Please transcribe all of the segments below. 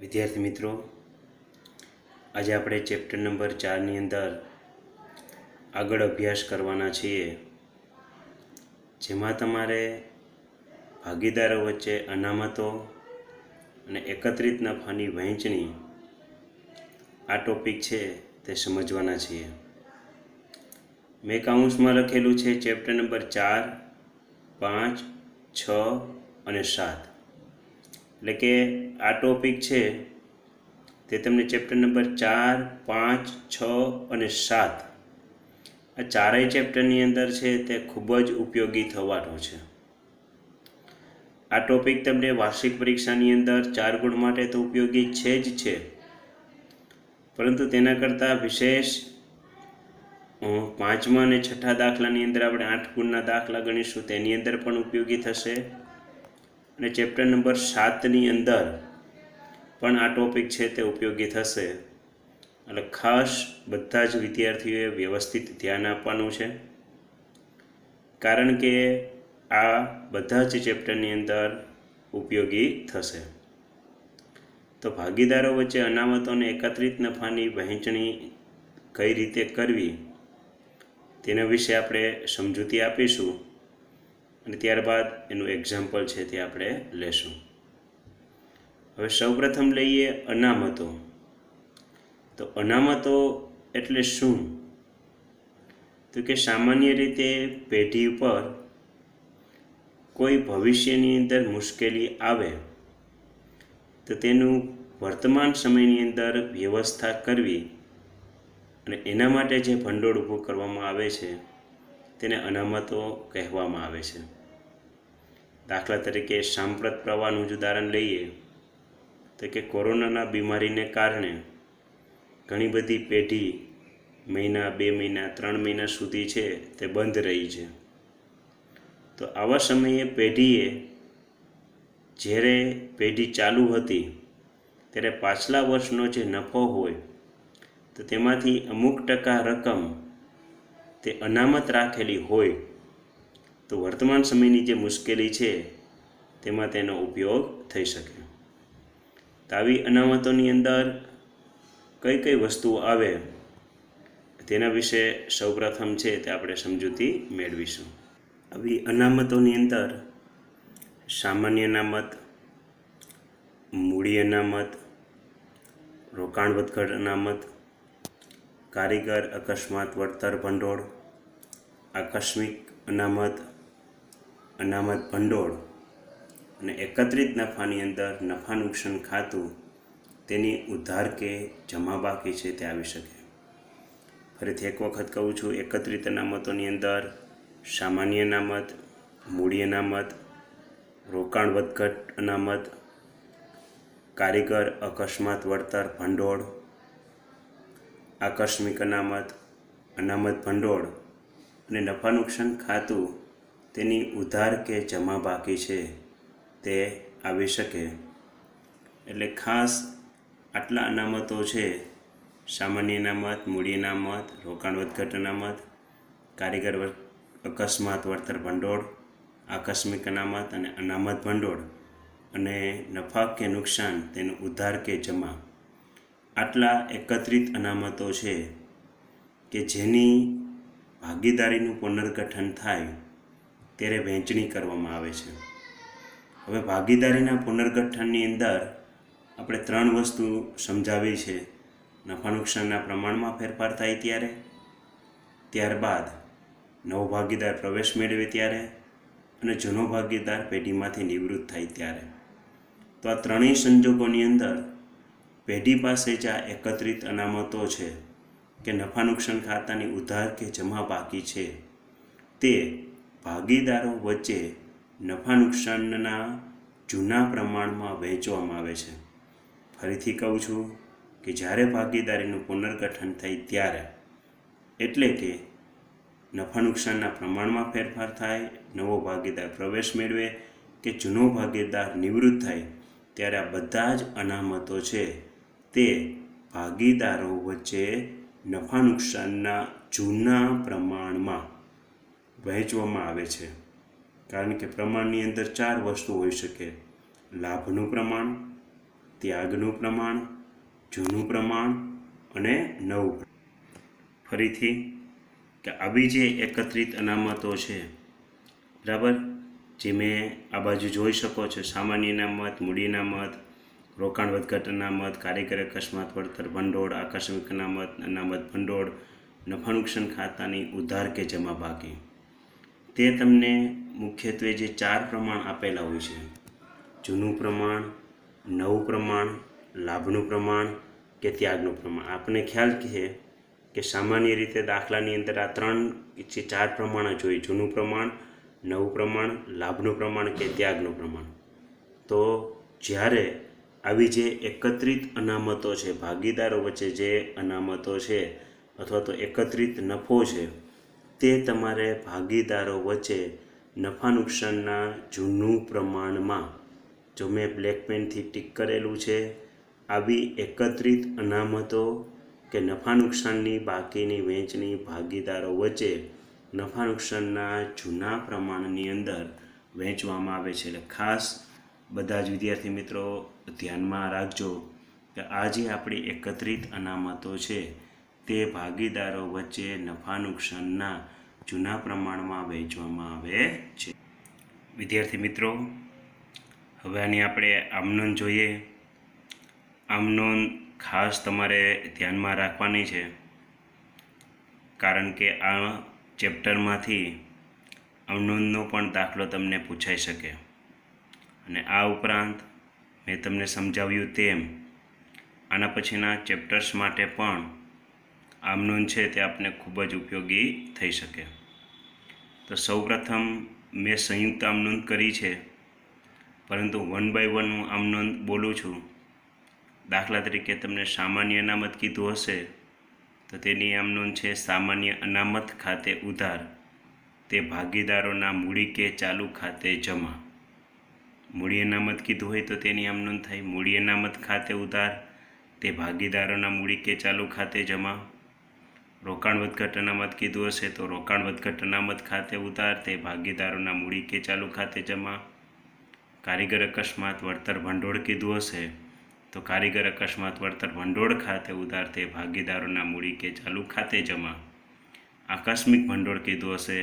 વિદ્યાર્થી મિત્રો આજે આપણે ચેપ્ટર નંબર ચારની અંદર આગળ અભ્યાસ કરવાના છીએ જેમાં તમારે ભાગીદારો વચ્ચે અનામતો અને એકત્રિત નફાની વહેંચણી આ ટોપિક છે તે સમજવાના છીએ મેં કાઉન્સમાં લખેલું છે ચેપ્ટર નંબર ચાર પાંચ છ અને સાત એટલે કે આ ટોપિક છે તે તમને ચેપ્ટર નંબર ચાર પાંચ છ અને સાત આ ચારેય ચેપ્ટરની અંદર છે તે ખૂબ જ ઉપયોગી થવાનો છે આ ટોપિક તમને વાર્ષિક પરીક્ષાની અંદર ચાર ગુણ માટે તો ઉપયોગી છે જ છે પરંતુ તેના કરતાં વિશેષ પાંચમા અને છઠ્ઠા દાખલાની અંદર આપણે આઠ ગુણના દાખલા ગણીશું તેની અંદર પણ ઉપયોગી થશે અને ચેપ્ટર નંબર સાતની અંદર પણ આ ટોપિક છે તે ઉપયોગી થશે એટલે ખાસ બધા જ વિદ્યાર્થીઓએ વ્યવસ્થિત ધ્યાન આપવાનું છે કારણ કે આ બધા જ ચેપ્ટરની અંદર ઉપયોગી થશે તો ભાગીદારો વચ્ચે અનામતોને એકત્રિત નફાની વહેંચણી કઈ રીતે કરવી તેના વિશે આપણે સમજૂતી આપીશું અને ત્યારબાદ એનું એક્ઝામ્પલ છે તે આપણે લેશું હવે સૌપ્રથમ લઈએ અનામતો તો અનામતો એટલે શું તો કે સામાન્ય રીતે પેઢી ઉપર કોઈ ભવિષ્યની અંદર મુશ્કેલી આવે તો તેનું વર્તમાન સમયની અંદર વ્યવસ્થા કરવી અને એના માટે જે ભંડોળ ઊભું કરવામાં આવે છે તેને અનામતો કહેવામાં આવે છે દાખલા તરીકે સાંપ્રત પ્રવાહનું જ ઉદાહરણ લઈએ તો કે કોરોનાના બીમારીને કારણે ઘણી બધી પેઢી મહિના બે મહિના ત્રણ મહિના સુધી છે તે બંધ રહી છે તો આવા સમયે પેઢીએ જ્યારે પેઢી ચાલુ હતી ત્યારે પાછલા વર્ષનો જે નફો હોય તો તેમાંથી અમુક ટકા રકમ તે અનામત રાખેલી હોય તો વર્તમાન સમયની જે મુશ્કેલી છે તેમાં તેનો ઉપયોગ થઈ શકે તો આવી અનામતોની અંદર કઈ કઈ વસ્તુઓ આવે તેના વિશે સૌપ્રથમ છે તે આપણે સમજૂતી મેળવીશું આવી અનામતોની અંદર સામાન્ય અનામત મૂડી અનામત રોકાણ વધઘટ અનામત કારીગર અકસ્માત વળતર ભંડોળ આકસ્મિક અનામત અનામત ભંડોળ અને એકત્રિત નફાની અંદર નફા નુકસાન ખાતું તેની ઉધાર કે જમા બાકી છે તે આવી શકે ફરીથી એક વખત કહું છું એકત્રિત અનામતોની અંદર સામાન્ય અનામત મૂડી અનામત રોકાણ વધઘટ અનામત કારીગર અકસ્માત વળતર ભંડોળ આકસ્મિક અનામત અનામત ભંડોળ અને નફા નુકસાન ખાતું તેની ઉધાર કે જમા બાકી છે તે આવી શકે એટલે ખાસ આટલા અનામતો છે સામાન્ય અનામત મૂડી અનામત રોકાણ વધઘટ અનામત કારીગર અકસ્માત વળતર ભંડોળ આકસ્મિક અનામત અને અનામત ભંડોળ અને નફા કે નુકસાન તેનું ઉધાર કે જમા આટલા એકત્રિત અનામતો છે કે જેની ભાગીદારીનું પુનર્ગઠન થાય ત્યારે વહેંચણી કરવામાં આવે છે હવે ભાગીદારીના પુનર્ગઠનની અંદર આપણે ત્રણ વસ્તુ સમજાવી છે નફા નુકસાનના પ્રમાણમાં ફેરફાર થાય ત્યારે ત્યારબાદ નવો ભાગીદાર પ્રવેશ મેળવે ત્યારે અને જૂનો ભાગીદાર પેઢીમાંથી નિવૃત્ત થાય ત્યારે તો આ ત્રણેય સંજોગોની અંદર પેઢી પાસે જ આ એકત્રિત અનામતો છે કે નફા નુકસાન ખાતાની ઉધાર કે જમા બાકી છે તે ભાગીદારો વચ્ચે નફા નુકસાનના જૂના પ્રમાણમાં વહેંચવામાં આવે છે ફરીથી કહું છું કે જ્યારે ભાગીદારીનું પુનર્ગઠન થાય ત્યારે એટલે કે નફા નુકસાનના પ્રમાણમાં ફેરફાર થાય નવો ભાગીદાર પ્રવેશ મેળવે કે જૂનો ભાગીદાર નિવૃત્ત થાય ત્યારે આ બધા જ અનામતો છે તે ભાગીદારો વચ્ચે નફા નુકસાનના જૂના પ્રમાણમાં વહેંચવામાં આવે છે કારણ કે પ્રમાણની અંદર ચાર વસ્તુ હોઈ શકે લાભનું પ્રમાણ ત્યાગનું પ્રમાણ જૂનું પ્રમાણ અને નવું ફરીથી કે આવી જે એકત્રિત અનામતો છે બરાબર જે મેં આ બાજુ જોઈ શકો છો સામાન્ય અનામત મૂડી અનામત રોકાણ વધઘટ અનામત કાર્યકર અકસ્માત વળતર ભંડોળ આકસ્મિક અનામત અનામત ભંડોળ નફા નુકસાન ખાતાની ઉધાર કે જમા બાકી તે તમને મુખ્યત્વે જે ચાર પ્રમાણ આપેલા હોય છે જૂનું પ્રમાણ નવું પ્રમાણ લાભનું પ્રમાણ કે ત્યાગનું પ્રમાણ આપણે ખ્યાલ છે કે સામાન્ય રીતે દાખલાની અંદર આ ત્રણ જે ચાર પ્રમાણ જ હોય જૂનું પ્રમાણ નવું પ્રમાણ લાભનું પ્રમાણ કે ત્યાગનું પ્રમાણ તો જ્યારે આવી જે એકત્રિત અનામતો છે ભાગીદારો વચ્ચે જે અનામતો છે અથવા તો એકત્રિત નફો છે તે તમારે ભાગીદારો વચ્ચે નફા નુકસાનના જૂનું પ્રમાણમાં જો મેં બ્લેક પેનથી ટીક કરેલું છે આવી એકત્રિત અનામતો કે નફા નુકસાનની બાકીની વેચની ભાગીદારો વચ્ચે નફા નુકસાનના જૂના પ્રમાણની અંદર વહેંચવામાં આવે છે એટલે ખાસ બધા જ વિદ્યાર્થી મિત્રો ધ્યાનમાં રાખજો કે આજે આપણી એકત્રિત અનામતો છે તે ભાગીદારો વચ્ચે નફા નુકસાનના જૂના પ્રમાણમાં વહેંચવામાં આવે છે વિદ્યાર્થી મિત્રો હવે આની આપણે આમનોન જોઈએ આમનોન ખાસ તમારે ધ્યાનમાં રાખવાની છે કારણ કે આ ચેપ્ટરમાંથી આમનોનનો પણ દાખલો તમને પૂછાઈ શકે અને આ ઉપરાંત મેં તમને સમજાવ્યું તેમ આના પછીના ચેપ્ટર્સ માટે પણ આમ આમનોન છે તે આપને ખૂબ જ ઉપયોગી થઈ શકે તો સૌપ્રથમ મેં સંયુક્ત આમ નોંધ કરી છે પરંતુ વન બાય વન હું આમ નોંધ બોલું છું દાખલા તરીકે તમને સામાન્ય અનામત કીધું હશે તો તેની આમ નોંધ છે સામાન્ય અનામત ખાતે ઉધાર તે ભાગીદારોના મૂડી કે ચાલુ ખાતે જમા મૂડી અનામત કીધું હોય તો તેની આમ નોંધ થાય મૂળી અનામત ખાતે ઉધાર તે ભાગીદારોના મૂડી કે ચાલુ ખાતે જમા રોકાણ વધઘટ અનામત કીધું હશે તો રોકાણ વધઘટ અનામત ખાતે ઉધાર તે ભાગીદારોના મૂડી કે ચાલુ ખાતે જમા કારીગર અકસ્માત વળતર ભંડોળ કીધું હશે તો કારીગર અકસ્માત વળતર ભંડોળ ખાતે ઉધાર તે ભાગીદારોના મૂડી કે ચાલુ ખાતે જમા આકસ્મિક ભંડોળ કીધું હશે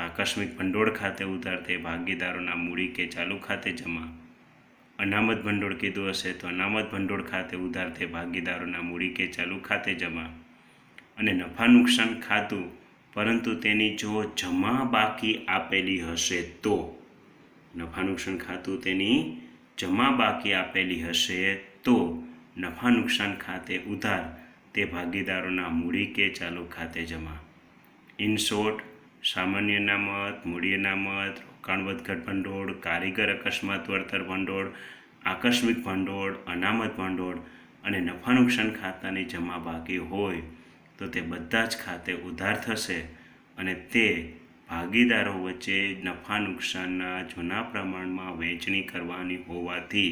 આકસ્મિક ભંડોળ ખાતે ઉધાર થઈ ભાગીદારોના મૂડી કે ચાલુ ખાતે જમા અનામત ભંડોળ કીધું હશે તો અનામત ભંડોળ ખાતે ઉધાર થઈ ભાગીદારોના મૂડી કે ચાલુ ખાતે જમા અને નફા નુકસાન ખાતું પરંતુ તેની જો જમા બાકી આપેલી હશે તો નફા નુકસાન ખાતું તેની જમા બાકી આપેલી હશે તો નફા નુકસાન ખાતે ઉધાર તે ભાગીદારોના મૂડી કે ચાલુ ખાતે જમા ઇન શોર્ટ સામાન્ય અનામત મૂડી અનામત રોકાણ વધઘટ ભંડોળ કારીગર અકસ્માત વળતર ભંડોળ આકસ્મિક ભંડોળ અનામત ભંડોળ અને નફા નુકસાન ખાતાની જમા બાકી હોય તો તે બધા જ ખાતે ઉધાર થશે અને તે ભાગીદારો વચ્ચે નફા નુકસાનના જૂના પ્રમાણમાં વહેંચણી કરવાની હોવાથી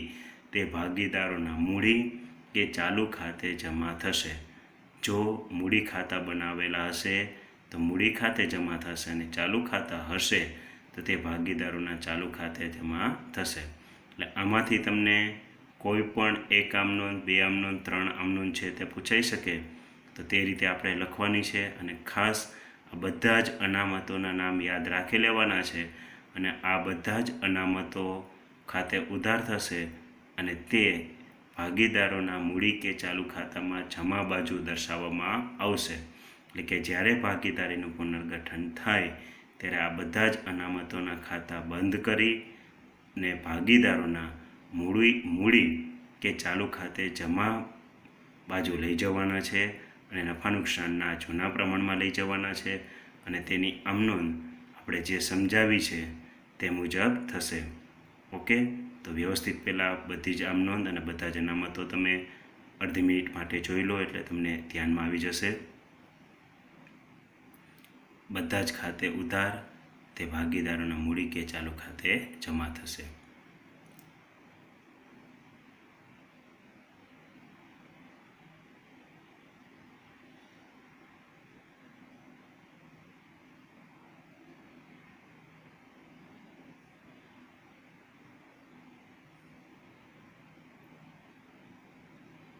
તે ભાગીદારોના મૂડી કે ચાલુ ખાતે જમા થશે જો મૂડી ખાતા બનાવેલા હશે તો મૂડી ખાતે જમા થશે અને ચાલુ ખાતા હશે તો તે ભાગીદારોના ચાલુ ખાતે જમા થશે એટલે આમાંથી તમને કોઈ પણ એક આમનો બે આમનોન ત્રણ આમનો છે તે પૂછાઈ શકે તો તે રીતે આપણે લખવાની છે અને ખાસ આ બધા જ અનામતોના નામ યાદ રાખી લેવાના છે અને આ બધા જ અનામતો ખાતે ઉધાર થશે અને તે ભાગીદારોના મૂડી કે ચાલુ ખાતામાં જમા બાજુ દર્શાવવામાં આવશે એટલે કે જ્યારે ભાગીદારીનું પુનર્ગઠન થાય ત્યારે આ બધા જ અનામતોના ખાતા બંધ કરી ને ભાગીદારોના મૂડી મૂડી કે ચાલુ ખાતે જમા બાજુ લઈ જવાના છે અને નફા નુકસાનના જૂના પ્રમાણમાં લઈ જવાના છે અને તેની આમનોંધ આપણે જે સમજાવી છે તે મુજબ થશે ઓકે તો વ્યવસ્થિત પહેલાં બધી જ આમનોંધ અને બધા જ અનામતો તમે અડધી મિનિટ માટે જોઈ લો એટલે તમને ધ્યાનમાં આવી જશે બધા જ ખાતે ઉધાર તે ભાગીદારોના મૂડી કે ચાલુ ખાતે જમા થશે